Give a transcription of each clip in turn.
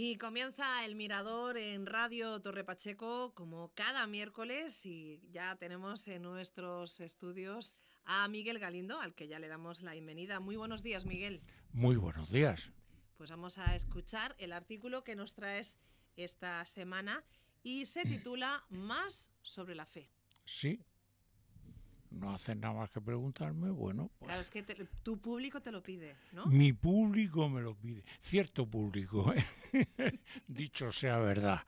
Y comienza el Mirador en Radio Torre Pacheco como cada miércoles y ya tenemos en nuestros estudios a Miguel Galindo, al que ya le damos la bienvenida. Muy buenos días, Miguel. Muy buenos días. Pues vamos a escuchar el artículo que nos traes esta semana y se mm. titula Más sobre la fe. Sí, no hacen nada más que preguntarme, bueno. Pues, claro, es que tu público te lo pide, ¿no? Mi público me lo pide, cierto público, ¿eh? dicho sea verdad.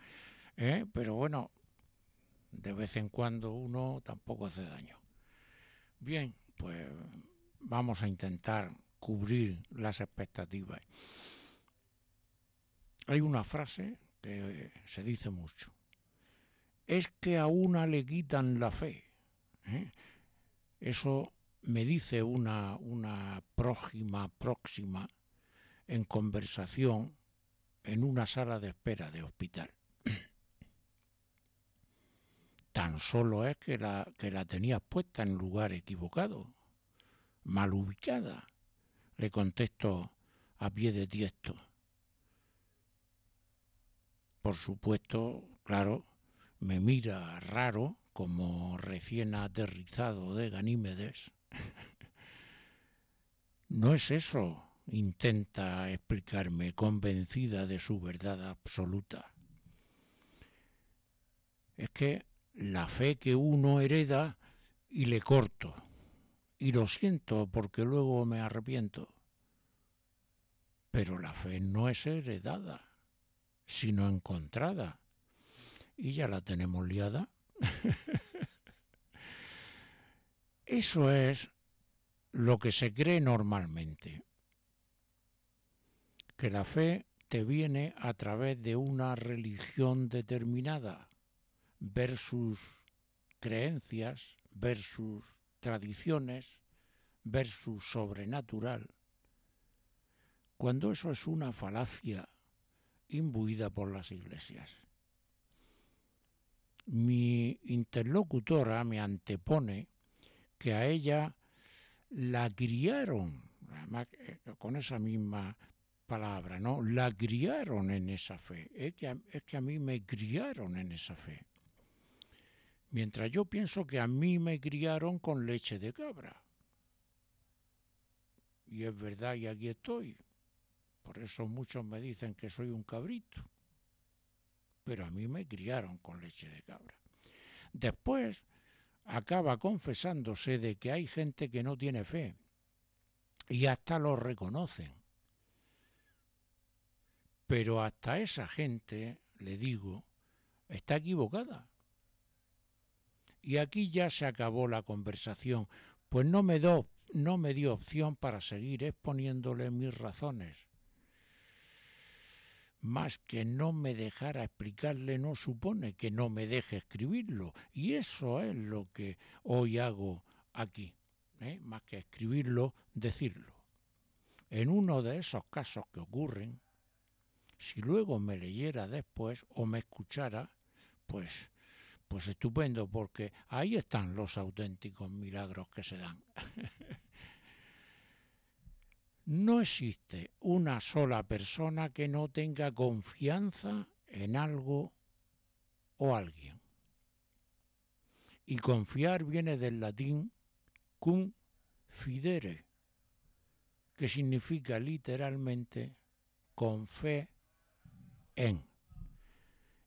¿eh? Pero bueno, de vez en cuando uno tampoco hace daño. Bien, pues vamos a intentar cubrir las expectativas. Hay una frase que se dice mucho. Es que a una le quitan la fe. ¿eh? Eso me dice una, una prójima próxima en conversación en una sala de espera de hospital. Tan solo es que la, que la tenías puesta en lugar equivocado, mal ubicada, le contesto a pie de tiesto. Por supuesto, claro, me mira raro como recién aterrizado de Ganímedes, no es eso, intenta explicarme convencida de su verdad absoluta. Es que la fe que uno hereda y le corto, y lo siento porque luego me arrepiento. Pero la fe no es heredada, sino encontrada. Y ya la tenemos liada. Eso es lo que se cree normalmente, que la fe te viene a través de una religión determinada versus creencias, versus tradiciones, versus sobrenatural, cuando eso es una falacia imbuida por las iglesias mi interlocutora ah, me antepone que a ella la criaron, eh, con esa misma palabra, ¿no? La criaron en esa fe. Es que, a, es que a mí me criaron en esa fe. Mientras yo pienso que a mí me criaron con leche de cabra. Y es verdad, y aquí estoy. Por eso muchos me dicen que soy un cabrito pero a mí me criaron con leche de cabra. Después acaba confesándose de que hay gente que no tiene fe y hasta lo reconocen. Pero hasta esa gente, le digo, está equivocada. Y aquí ya se acabó la conversación, pues no me, no me dio opción para seguir exponiéndole mis razones más que no me dejara explicarle no supone que no me deje escribirlo. Y eso es lo que hoy hago aquí. ¿eh? Más que escribirlo, decirlo. En uno de esos casos que ocurren, si luego me leyera después o me escuchara, pues, pues estupendo, porque ahí están los auténticos milagros que se dan. No existe una sola persona que no tenga confianza en algo o alguien. Y confiar viene del latín cum fidere, que significa literalmente con fe en.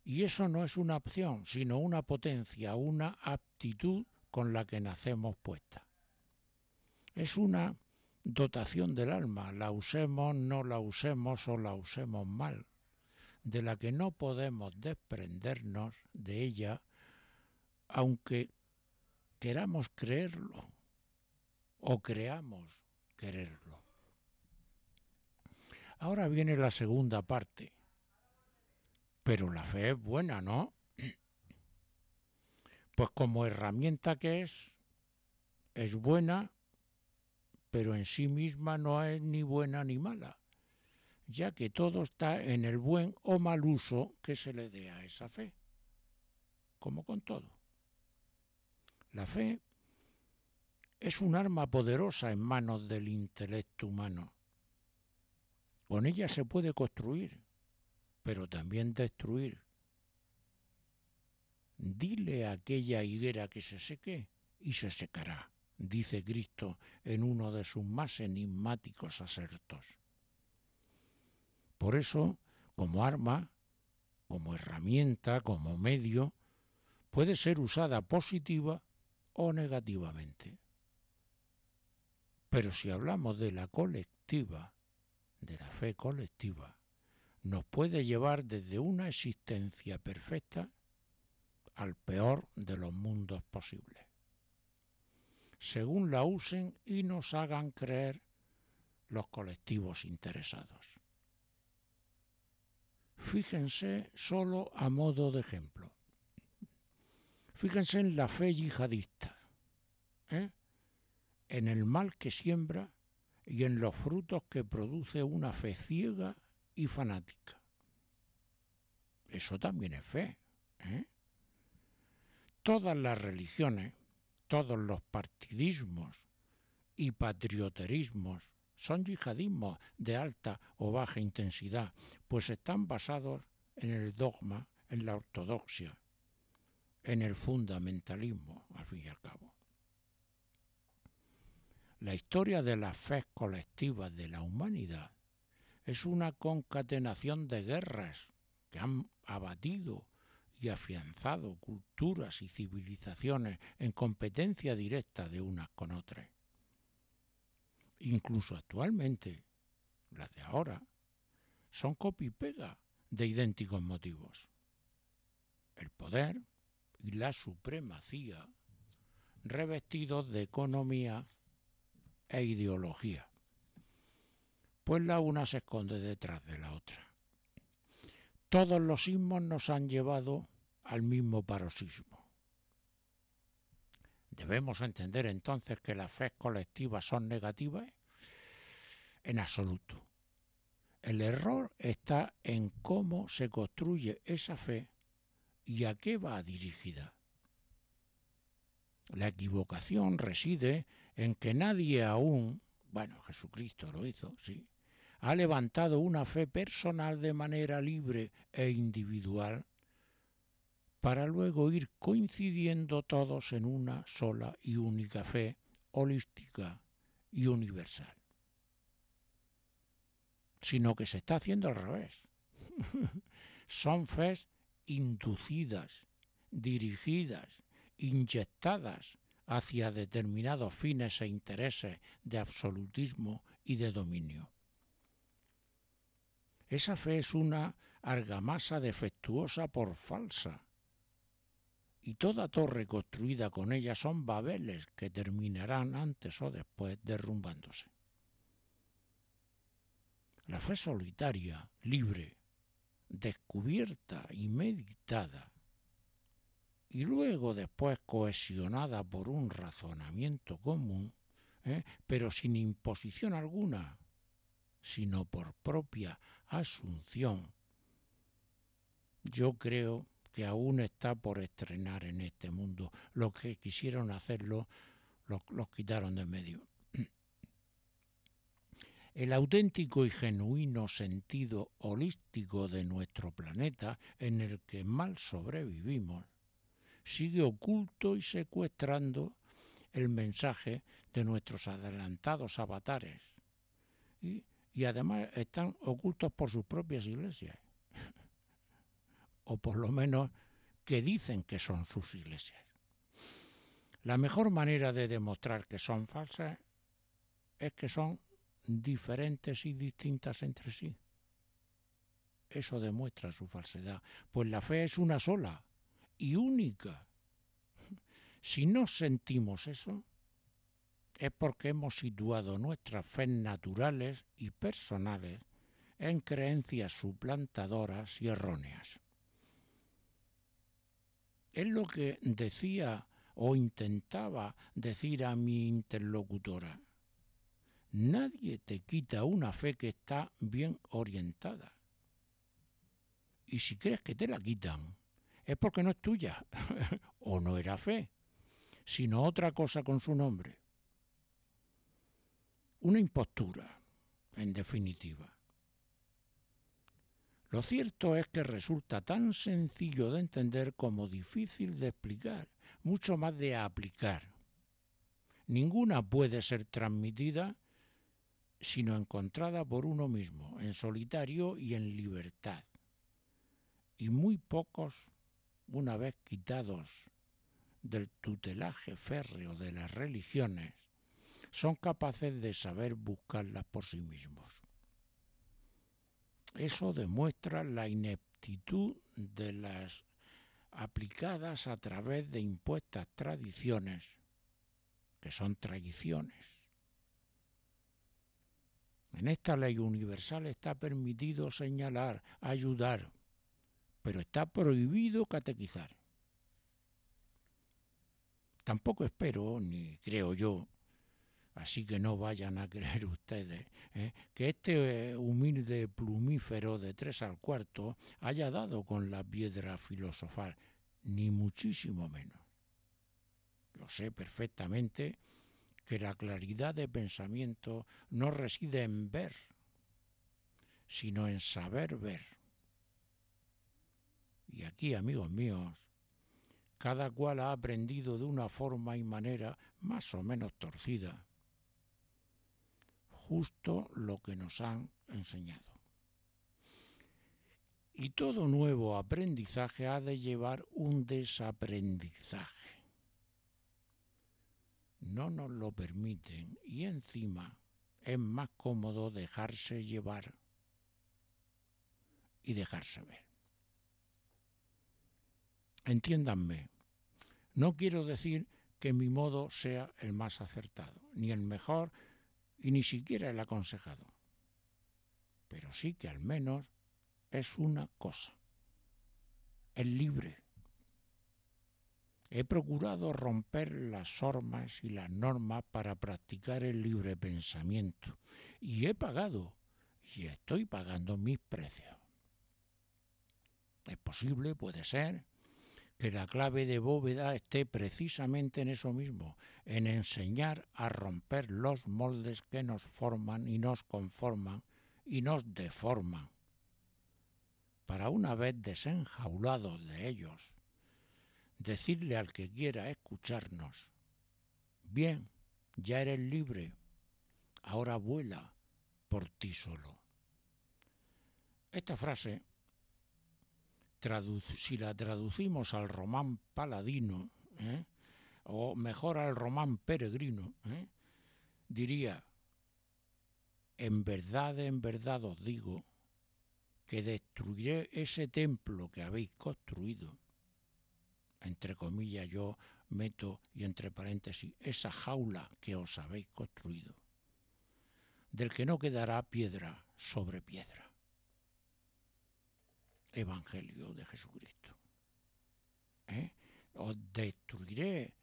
Y eso no es una opción, sino una potencia, una aptitud con la que nacemos puesta. Es una dotación del alma, la usemos, no la usemos o la usemos mal, de la que no podemos desprendernos de ella, aunque queramos creerlo o creamos quererlo. Ahora viene la segunda parte. Pero la fe es buena, ¿no? Pues como herramienta que es, es buena pero en sí misma no es ni buena ni mala, ya que todo está en el buen o mal uso que se le dé a esa fe, como con todo. La fe es un arma poderosa en manos del intelecto humano. Con ella se puede construir, pero también destruir. Dile a aquella higuera que se seque y se secará dice Cristo en uno de sus más enigmáticos asertos. Por eso, como arma, como herramienta, como medio, puede ser usada positiva o negativamente. Pero si hablamos de la colectiva, de la fe colectiva, nos puede llevar desde una existencia perfecta al peor de los mundos posibles según la usen y nos hagan creer los colectivos interesados. Fíjense solo a modo de ejemplo. Fíjense en la fe yihadista, ¿eh? en el mal que siembra y en los frutos que produce una fe ciega y fanática. Eso también es fe. ¿eh? Todas las religiones todos los partidismos y patrioterismos son yihadismos de alta o baja intensidad, pues están basados en el dogma, en la ortodoxia, en el fundamentalismo, al fin y al cabo. La historia de las fe colectiva de la humanidad es una concatenación de guerras que han abatido y afianzado culturas y civilizaciones en competencia directa de unas con otras. Incluso actualmente, las de ahora, son copy pega de idénticos motivos. El poder y la supremacía revestidos de economía e ideología, pues la una se esconde detrás de la otra. Todos los sismos nos han llevado al mismo paroxismo. ¿Debemos entender entonces que las fe colectivas son negativas? En absoluto. El error está en cómo se construye esa fe y a qué va dirigida. La equivocación reside en que nadie aún, bueno, Jesucristo lo hizo, sí, ha levantado una fe personal de manera libre e individual para luego ir coincidiendo todos en una sola y única fe holística y universal. Sino que se está haciendo al revés. Son fes inducidas, dirigidas, inyectadas hacia determinados fines e intereses de absolutismo y de dominio. Esa fe es una argamasa defectuosa por falsa, y toda torre construida con ella son babeles que terminarán antes o después derrumbándose. La fe solitaria, libre, descubierta y meditada, y luego después cohesionada por un razonamiento común, ¿eh? pero sin imposición alguna, sino por propia asunción, yo creo que aún está por estrenar en este mundo. Los que quisieron hacerlo los, quitaron de medio. El auténtico y genuino sentido holístico de nuestro planeta, en el que mal sobrevivimos, sigue oculto y secuestrando el mensaje de nuestros adelantados avatares. y además están ocultos por sus propias iglesias o por lo menos que dicen que son sus iglesias. La mejor manera de demostrar que son falsas es que son diferentes y distintas entre sí. Eso demuestra su falsedad, pues la fe es una sola y única. Si no sentimos eso, es porque hemos situado nuestras fe naturales y personales en creencias suplantadoras y erróneas. Es lo que decía o intentaba decir a mi interlocutora. Nadie te quita una fe que está bien orientada. Y si crees que te la quitan, es porque no es tuya, o no era fe, sino otra cosa con su nombre. Una impostura, en definitiva. Lo cierto es que resulta tan sencillo de entender como difícil de explicar, mucho más de aplicar. Ninguna puede ser transmitida sino encontrada por uno mismo, en solitario y en libertad. Y muy pocos, una vez quitados del tutelaje férreo de las religiones, son capaces de saber buscarlas por sí mismos. Eso demuestra la ineptitud de las aplicadas a través de impuestas tradiciones, que son tradiciones. En esta ley universal está permitido señalar, ayudar, pero está prohibido catequizar. Tampoco espero, ni creo yo, Así que no vayan a creer ustedes ¿eh? que este eh, humilde plumífero de tres al cuarto haya dado con la piedra filosofal, ni muchísimo menos. Yo sé perfectamente que la claridad de pensamiento no reside en ver, sino en saber ver. Y aquí, amigos míos, cada cual ha aprendido de una forma y manera más o menos torcida justo lo que nos han enseñado. Y todo nuevo aprendizaje ha de llevar un desaprendizaje. No nos lo permiten y encima es más cómodo dejarse llevar y dejarse ver. Entiéndanme, no quiero decir que mi modo sea el más acertado, ni el mejor, y ni siquiera el aconsejado. Pero sí que al menos es una cosa. el libre. He procurado romper las normas y las normas para practicar el libre pensamiento y he pagado y estoy pagando mis precios. Es posible, puede ser, que la clave de bóveda esté precisamente en eso mismo, en enseñar a romper los moldes que nos forman y nos conforman y nos deforman. Para una vez desenjaulados de ellos, decirle al que quiera escucharnos, bien, ya eres libre, ahora vuela por ti solo. Esta frase si la traducimos al román paladino, ¿eh? o mejor al román peregrino, ¿eh? diría, en verdad, en verdad os digo, que destruiré ese templo que habéis construido. Entre comillas yo meto y entre paréntesis esa jaula que os habéis construido, del que no quedará piedra sobre piedra evangelio de Jesucristo. ¿Eh? Os destruiré,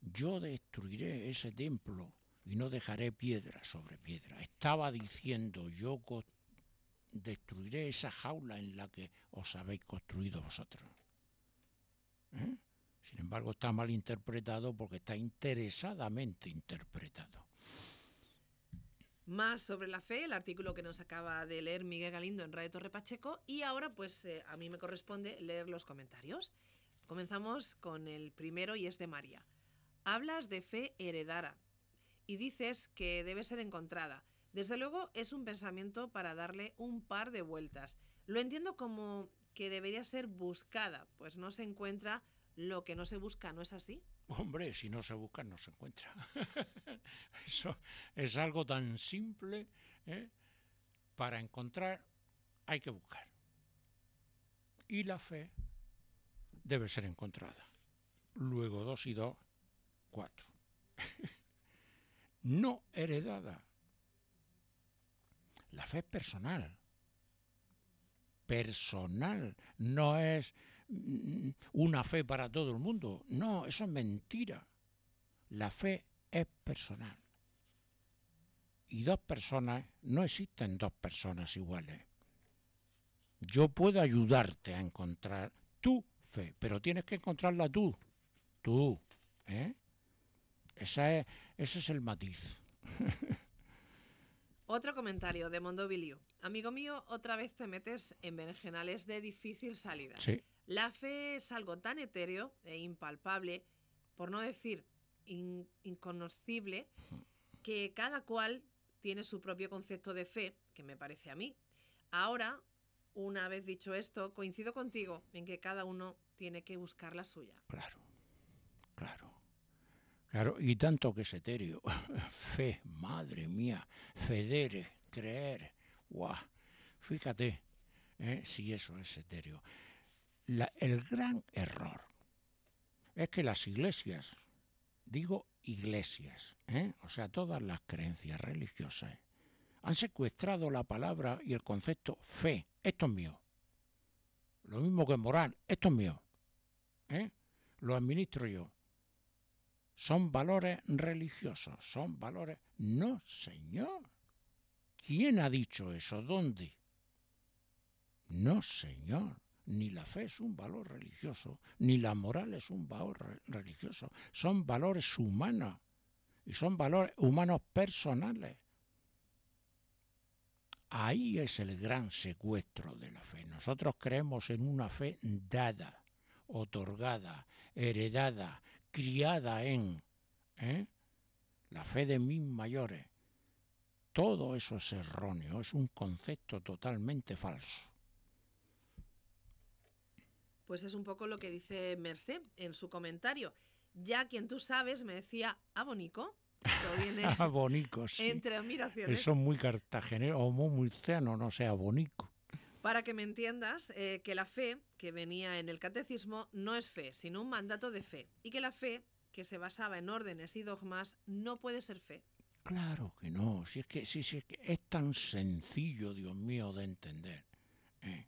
yo destruiré ese templo y no dejaré piedra sobre piedra. Estaba diciendo, yo destruiré esa jaula en la que os habéis construido vosotros. ¿Eh? Sin embargo, está mal interpretado porque está interesadamente interpretado más sobre la fe, el artículo que nos acaba de leer Miguel Galindo en Radio Torre Pacheco. Y ahora, pues eh, a mí me corresponde leer los comentarios. Comenzamos con el primero y es de María. Hablas de fe heredada y dices que debe ser encontrada. Desde luego es un pensamiento para darle un par de vueltas. Lo entiendo como que debería ser buscada, pues no se encuentra lo que no se busca, ¿no es así? Hombre, si no se busca, no se encuentra. Eso es algo tan simple. ¿eh? Para encontrar hay que buscar. Y la fe debe ser encontrada. Luego dos y dos, cuatro. no heredada. La fe es personal personal, no es mm, una fe para todo el mundo. No, eso es mentira. La fe es personal. Y dos personas, no existen dos personas iguales. Yo puedo ayudarte a encontrar tu fe, pero tienes que encontrarla tú. Tú. ¿eh? Esa es, ese es el matiz. Otro comentario de Mondovilio. Amigo mío, otra vez te metes en berenjenales de difícil salida. Sí. La fe es algo tan etéreo e impalpable, por no decir inconocible, que cada cual tiene su propio concepto de fe, que me parece a mí. Ahora, una vez dicho esto, coincido contigo en que cada uno tiene que buscar la suya. Claro, claro. Claro, y tanto que es etéreo. Fe, madre mía, federe, creer, Fíjate ¿eh? si eso es etéreo. el gran error es que las iglesias, digo iglesias, ¿eh? o sea, todas las creencias religiosas, han secuestrado la palabra y el concepto fe. Esto es mío. Lo mismo que moral, esto es mío. ¿eh? Lo administro yo son valores religiosos, son valores... No, señor. ¿Quién ha dicho eso? ¿Dónde? No, señor. Ni la fe es un valor religioso, ni la moral es un valor religioso. Son valores humanos y son valores humanos personales. Ahí es el gran secuestro de la fe. Nosotros creemos en una fe dada, otorgada, heredada, criada en ¿eh? la fe de mis mayores. Todo eso es erróneo, es un concepto totalmente falso. Pues es un poco lo que dice Merced en su comentario. Ya quien tú sabes me decía abonico. Abonicos. Entre admiraciones. Son muy cartagenero o muy murcianos, no sé, abonico. Para que me entiendas, eh, que la fe que venía en el catecismo no es fe, sino un mandato de fe, y que la fe que se basaba en órdenes y dogmas no puede ser fe. Claro que no, si es que, si, es, tan sencillo, Dios mío, de entender. ¿eh?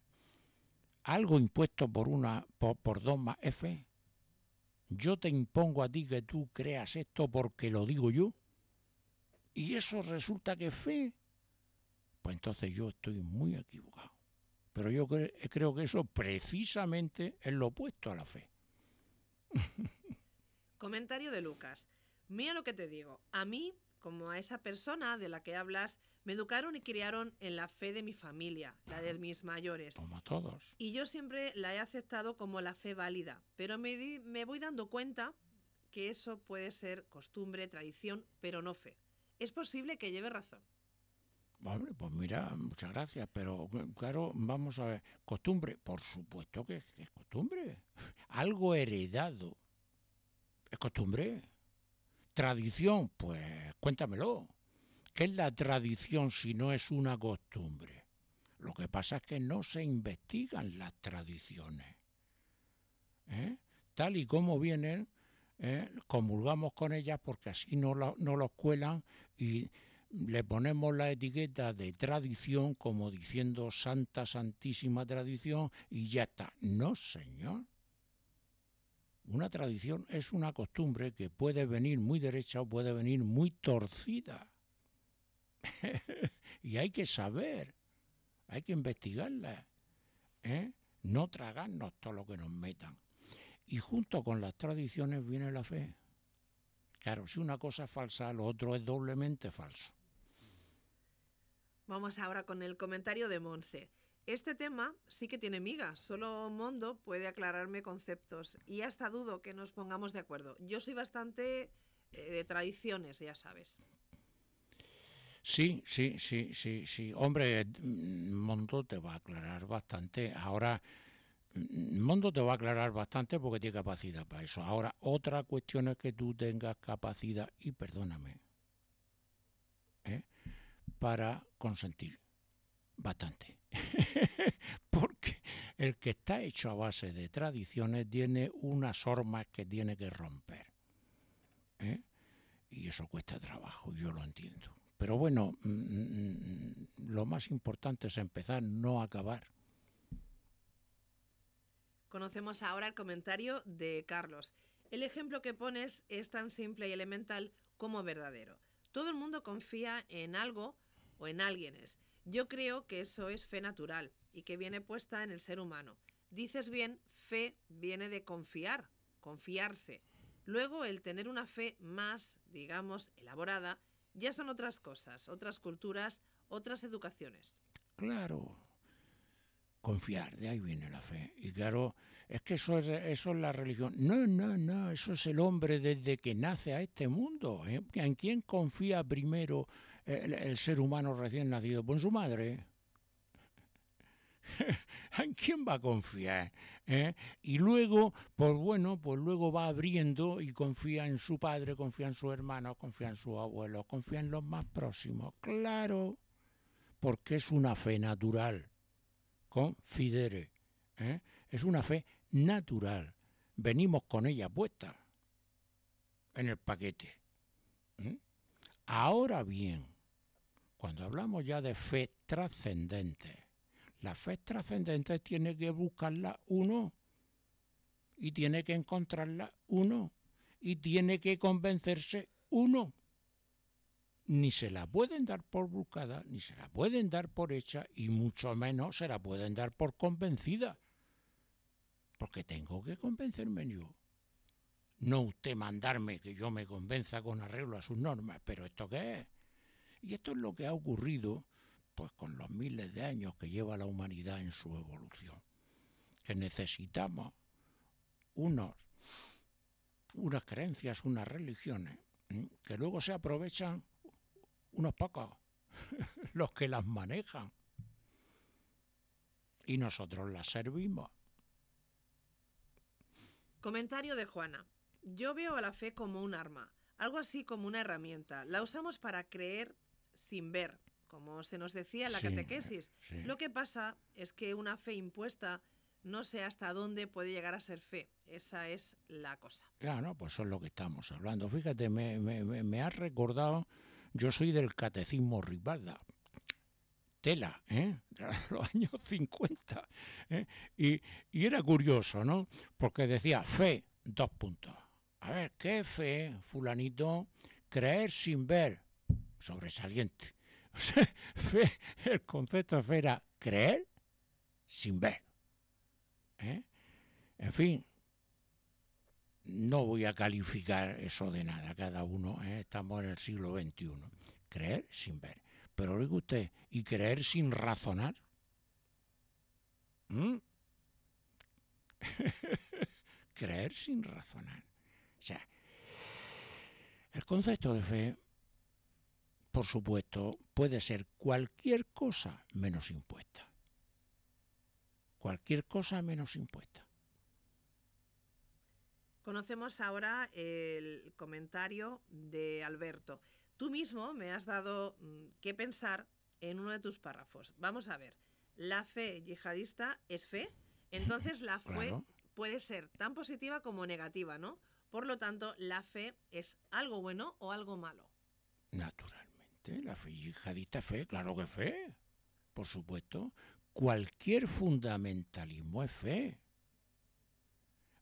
Algo impuesto por una por, dogma es fe. Yo te impongo a ti que tú creas esto porque lo digo yo. Y eso resulta que es fe. Pues entonces yo estoy muy equivocado. Pero yo eh, creo que eso precisamente es lo opuesto a la fe. Comentario de Lucas. Mira lo que te digo. A mí, como a esa persona de la que hablas, me educaron y criaron en la fe de mi familia, la de mis mayores. Como todos. Y yo siempre la he aceptado como la fe válida, pero me voy dando cuenta que eso puede ser costumbre, tradición, pero no fe. Es posible que lleve razón. Vale, pues mira, muchas gracias, pero claro, vamos a ver, costumbre, por supuesto que, es costumbre, algo heredado, es costumbre, tradición, pues cuéntamelo, ¿qué es la tradición si no es una costumbre? Lo que pasa es que no se investigan las tradiciones, ¿eh? tal y como vienen, ¿eh? comulgamos con ellas porque así no, no los cuelan y le ponemos la etiqueta de tradición como diciendo santa, santísima tradición y ya está. No, señor. Una tradición es una costumbre que puede venir muy derecha o puede venir muy torcida. y hay que saber, hay que investigarla, ¿eh? no tragarnos todo lo que nos metan. Y junto con las tradiciones viene la fe. Claro, si una cosa es falsa, lo otro es doblemente falso. Vamos ahora con el comentario de Monse. Este tema sí que tiene miga, solo Mondo puede aclararme conceptos y hasta dudo que nos pongamos de acuerdo. Yo soy bastante eh, de tradiciones, ya sabes. Sí, sí, sí, sí, sí. Hombre, Mondo te va a aclarar bastante. Ahora, mm, Mondo te va a aclarar bastante porque tiene capacidad para eso. Ahora, otra cuestión es que tú tengas capacidad, y perdóname, ¿eh? para consentir bastante. Porque el que está hecho a base de tradiciones tiene unas hormas que tiene que romper. ¿eh? Y eso cuesta trabajo, yo lo entiendo. Pero bueno, mm, mm, mm, lo más importante es empezar, no acabar. Conocemos ahora el comentario de Carlos. El ejemplo que pones es tan simple y elemental como verdadero. Todo el mundo confía en algo o en es Yo creo que eso es fe natural y que viene puesta en el ser humano. Dices bien, fe viene de confiar, confiarse. Luego el tener una fe más, digamos, elaborada, ya son otras cosas, otras culturas, otras educaciones. Claro, confiar, de ahí viene la fe. Y claro, es que eso es, eso es la religión. No, no, no, eso es el hombre desde que nace a este mundo. ¿eh? ¿En quién confía primero el, ser humano recién nacido? por pues su madre. ¿En quién va a confiar? Eh? Y luego, pues bueno, pues luego va abriendo y confía en su padre, confía en su hermano confía en sus abuelos, confía en los más próximos. Claro, porque es una fe natural. Confidere. Eh. Es una fe natural. Venimos con ella puesta en el paquete. Ahora bien, cuando hablamos ya de fe trascendente, la fe trascendente tiene que buscarla uno y tiene que encontrarla uno y tiene que convencerse uno. Ni se la pueden dar por buscada, ni se la pueden dar por hecha y mucho menos se la pueden dar por convencida. Porque tengo que convencerme yo. No usted mandarme que yo me convenza con arreglo a sus normas, pero ¿esto qué es? Y esto es lo que ha ocurrido pues con los miles de años que lleva la humanidad en su evolución. Que necesitamos unos, unas creencias, unas religiones, que luego se aprovechan unos pocos, los que las manejan. Y nosotros las servimos. Comentario de Juana. Yo veo a la fe como un arma, algo así como una herramienta. La usamos para creer sin ver, como se nos decía en la catequesis. Lo que pasa es que una fe impuesta no sé hasta dónde puede llegar a ser fe. Esa es la cosa. Claro, pues eso es lo que estamos hablando. Fíjate, me, me, has recordado, yo soy del catecismo Ribalda. Tela, ¿eh? de los años 50. ¿eh? Y, y era curioso, ¿no? Porque decía fe, dos puntos a ver, ¿qué fe, fulanito, creer sin ver? Sobresaliente. el concepto de fe era creer sin ver. ¿Eh? En fin, no voy a calificar eso de nada, cada uno, ¿eh? estamos en el siglo XXI. Creer sin ver. Pero oiga usted, ¿y creer sin razonar? ¿Mm? creer sin razonar. El concepto de fe, por supuesto, puede ser cualquier cosa menos impuesta. Cualquier cosa menos impuesta. Conocemos ahora el comentario de Alberto. Tú mismo me has dado mm, que pensar en uno de tus párrafos. Vamos a ver, la fe yihadista es fe, entonces la fe puede ser tan positiva como negativa, ¿no? Por lo tanto, la fe es algo bueno o algo malo. Naturalmente, la fe yihadista fe, claro que fe. Por supuesto, cualquier fundamentalismo es fe.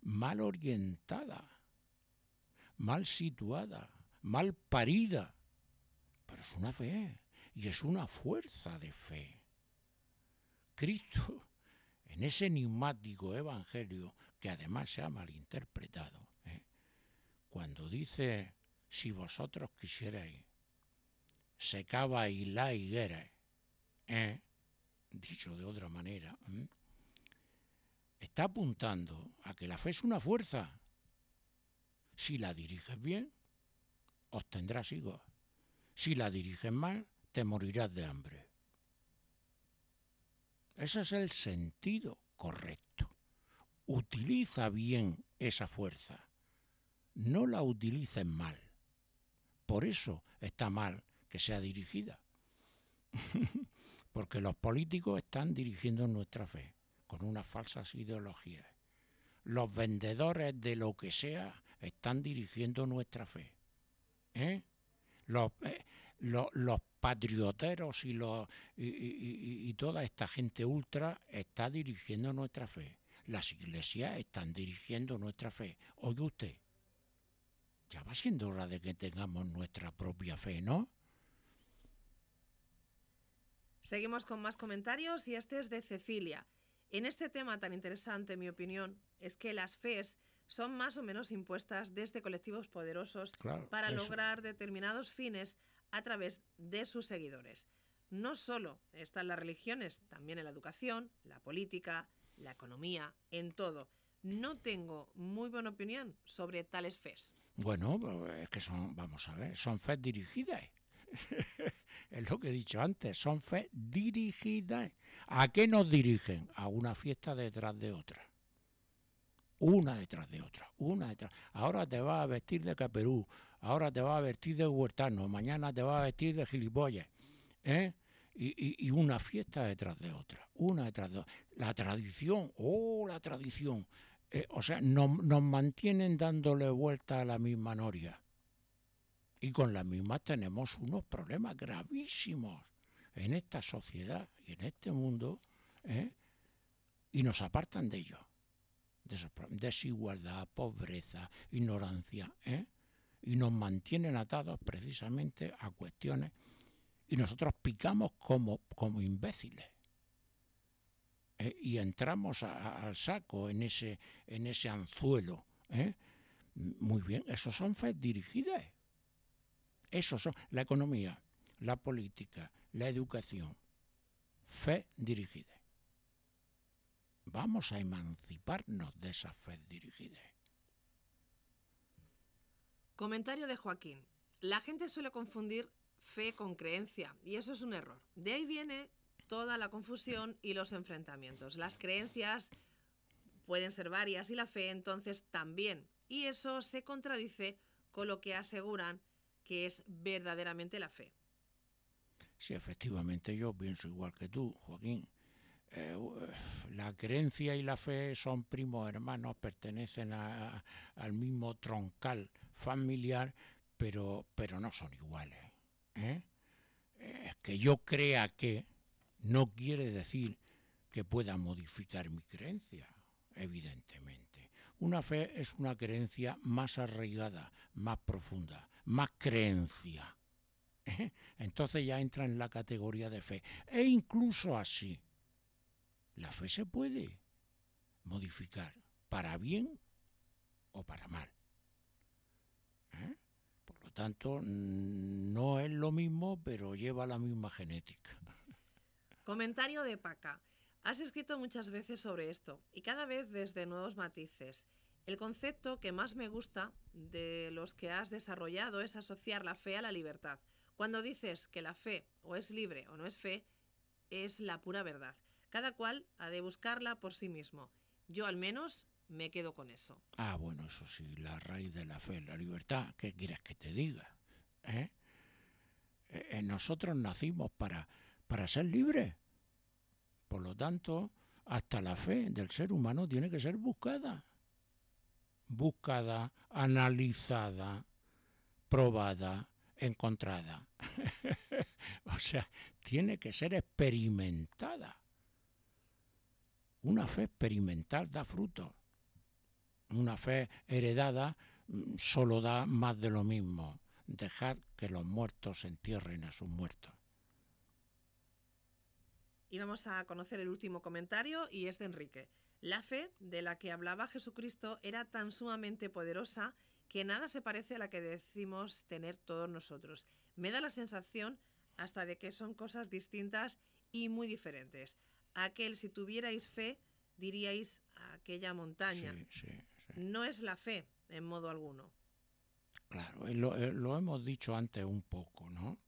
Mal orientada, mal situada, mal parida. Pero es una fe y es una fuerza de fe. Cristo, en ese enigmático evangelio que además se ha malinterpretado, cuando dice, si vosotros quisierais, y la higuera, ¿eh? dicho de otra manera, ¿eh? está apuntando a que la fe es una fuerza. Si la diriges bien, obtendrás hijos. Si la diriges mal, te morirás de hambre. Ese es el sentido correcto. Utiliza bien esa fuerza no la utilicen mal. Por eso está mal que sea dirigida. Porque los políticos están dirigiendo nuestra fe con unas falsas ideologías. Los vendedores de lo que sea están dirigiendo nuestra fe. ¿eh? Eh, los, patrioteros y, y toda esta gente ultra está dirigiendo nuestra fe. Las iglesias están dirigiendo nuestra fe. Oye usted, ya va siendo hora de que tengamos nuestra propia fe, ¿no? Seguimos con más comentarios y este es de Cecilia. En este tema tan interesante, mi opinión, es que las fees son más o menos impuestas desde colectivos poderosos para lograr determinados fines a través de sus seguidores. No solo están las religiones, también en la educación, la política, la economía, en todo no tengo muy buena opinión sobre tales FES. Bueno, es que son, vamos a ver, son FES dirigidas. es lo que he dicho antes, son FES dirigidas. ¿A qué nos dirigen? A una fiesta detrás de otra. Una detrás de otra, una detrás. Ahora te vas a vestir de caperú, ahora te vas a vestir de huertano, mañana te vas a vestir de gilipollas. ¿eh? Y, y, una fiesta detrás de otra, una detrás de otra. La tradición, oh, la tradición, eh, o sea, nos mantienen dándole vuelta a la misma noria. Y con la misma tenemos unos problemas gravísimos en esta sociedad y en este mundo, ¿eh? y nos apartan de ello. De desigualdad, pobreza, ignorancia, ¿eh? y nos mantienen atados precisamente a cuestiones, y nosotros picamos como, como imbéciles. Eh, y entramos al saco en ese, en ese anzuelo. ¿eh? Muy bien, esos son fe dirigida Eso son la economía, la política, la educación. Fe dirigida. Vamos a emanciparnos de esa fe dirigida Comentario de Joaquín. La gente suele confundir fe con creencia y eso es un error. De ahí viene toda la confusión y los enfrentamientos. Las creencias pueden ser varias y la fe entonces también. Y eso se contradice con lo que aseguran que es verdaderamente la fe. Sí, efectivamente, yo pienso igual que tú, Joaquín. Eh, eh, la creencia y la fe son primos hermanos, pertenecen al mismo troncal familiar, pero, pero no son iguales. ¿eh? que yo crea que no quiere decir que pueda modificar mi creencia, evidentemente. Una fe es una creencia más arraigada, más profunda, más creencia. ¿eh? Entonces ya entra en la categoría de fe. E incluso así, la fe se puede modificar para bien o para mal. ¿eh? Por lo tanto, no es lo mismo, pero lleva la misma genética. Comentario de Paca. Has escrito muchas veces sobre esto y cada vez desde nuevos matices. El concepto que más me gusta de los que has desarrollado es asociar la fe a la libertad. Cuando dices que la fe o es libre o no es fe, es la pura verdad. Cada cual ha de buscarla por sí mismo. Yo al menos me quedo con eso. Ah, bueno, eso sí, la raíz de la fe, la libertad, ¿qué quieres que te diga? ¿Eh? eh, eh nosotros nacimos para para ser libre, Por lo tanto, hasta la fe del ser humano tiene que ser buscada. Buscada, analizada, probada, encontrada. o sea, tiene que ser experimentada. Una fe experimental da fruto. Una fe heredada mm, solo da más de lo mismo. Dejar que los muertos entierren a sus muertos. Y vamos a conocer el último comentario y es de Enrique. La fe de la que hablaba Jesucristo era tan sumamente poderosa que nada se parece a la que decimos tener todos nosotros. Me da la sensación hasta de que son cosas distintas y muy diferentes. Aquel, si tuvierais fe, diríais aquella montaña. No es la fe en modo alguno. Claro, eh, lo, eh, lo hemos dicho antes un poco, ¿no?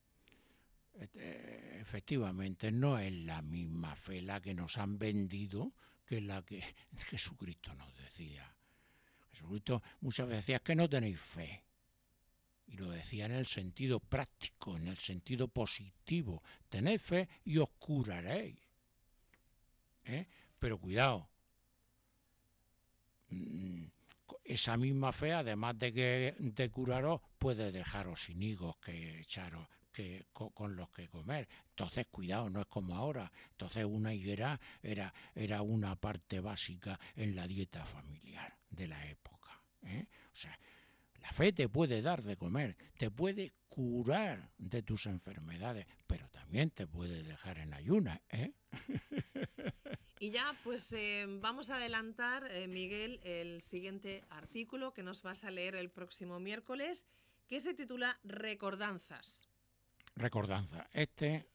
Este, efectivamente no es la misma fe la que nos han vendido que la que Jesucristo nos decía. Jesucristo muchas veces decía que no tenéis fe. Y lo decía en el sentido práctico, en el sentido positivo. tenéis fe y os curaréis. ¿Eh? Pero cuidado. Mm, esa misma fe, además de que de curaros, puede dejaros sin higos que echaros, con los que comer. Entonces, cuidado, no es como ahora. Entonces, una higuera era, era una parte básica en la dieta familiar de la época. ¿eh? O sea, la fe te puede dar de comer, te puede curar de tus enfermedades, pero también te puede dejar en ayunas, ¿eh? Y ya, pues eh, vamos a adelantar, Miguel, el siguiente artículo que nos vas a leer el próximo miércoles, que se titula Recordanzas. Recordanza. Este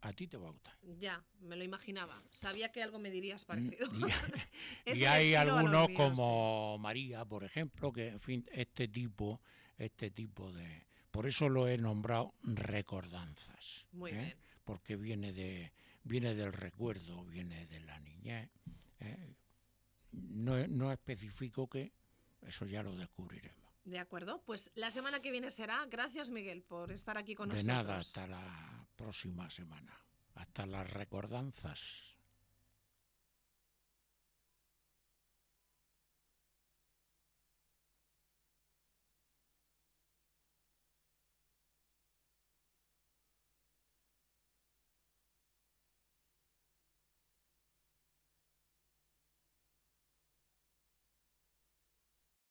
a ti te va a gustar. Ya, me lo imaginaba. Sabía que algo me dirías parecido. Mm, este y, hay algunos como María, por ejemplo, que en fin, este tipo, este tipo de por eso lo he nombrado recordanzas. Muy ¿eh? bien. Porque viene de viene del recuerdo, viene de la niñez. ¿eh? No, no especifico que eso ya lo descubriremos. De acuerdo, pues la semana que viene será. Gracias Miguel por estar aquí con nosotros. De nada, hasta la próxima semana. Hasta las recordanzas.